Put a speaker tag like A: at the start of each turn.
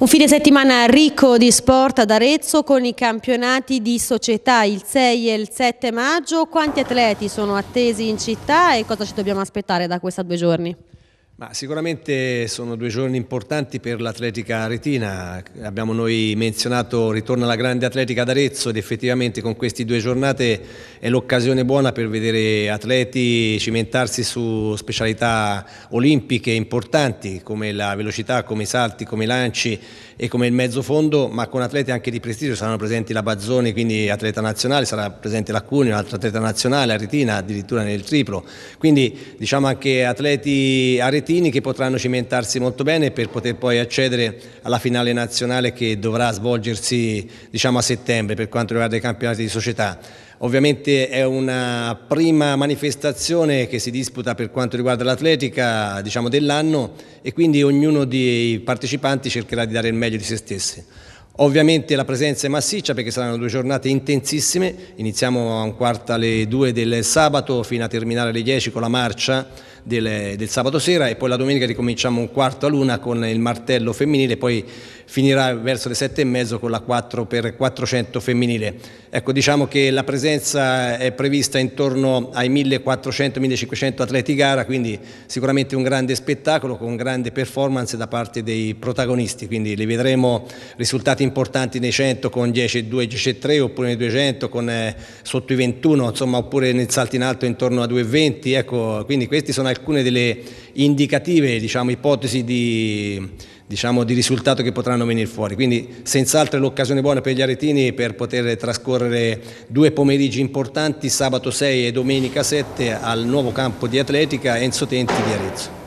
A: Un fine settimana ricco di sport ad Arezzo con i campionati di società il 6 e il 7 maggio. Quanti atleti sono attesi in città e cosa ci dobbiamo aspettare da questi due giorni?
B: Ma sicuramente sono due giorni importanti per l'atletica retina, abbiamo noi menzionato ritorno alla grande atletica d'Arezzo ed effettivamente con queste due giornate è l'occasione buona per vedere atleti cimentarsi su specialità olimpiche importanti come la velocità, come i salti, come i lanci e come il mezzo fondo, ma con atleti anche di prestigio, saranno presenti la Bazzoni, quindi atleta nazionale, sarà presente la Cuneo, un altro atleta nazionale, la Retina addirittura nel triplo, quindi diciamo anche atleti a retina Trentini che potranno cimentarsi molto bene per poter poi accedere alla finale nazionale che dovrà svolgersi diciamo, a settembre per quanto riguarda i campionati di società. Ovviamente è una prima manifestazione che si disputa per quanto riguarda l'atletica diciamo, dell'anno e quindi ognuno dei partecipanti cercherà di dare il meglio di se stessi. Ovviamente la presenza è massiccia perché saranno due giornate intensissime, iniziamo a un quarto alle due del sabato fino a terminare alle 10 con la marcia del, del, sabato sera e poi la domenica ricominciamo un quarto a luna con il martello femminile, poi finirà verso le sette e mezzo con la 4 per 400 femminile. Ecco, diciamo che la presenza è prevista intorno ai 1400-1500 atleti gara, quindi sicuramente un grande spettacolo con grande performance da parte dei protagonisti, quindi li vedremo risultati importanti nei 100 con 10 2, 10 3 oppure nei 200 con eh, sotto i 21, insomma, oppure nel salto in alto intorno a 2,20, ecco, quindi questi sono alcuni alcune delle indicative diciamo, ipotesi di, diciamo, di, risultato che potranno venire fuori. Quindi senz'altro è l'occasione buona per gli aretini per poter trascorrere due pomeriggi importanti, sabato 6 e domenica 7, al nuovo campo di atletica Enzo Tenti di Arezzo.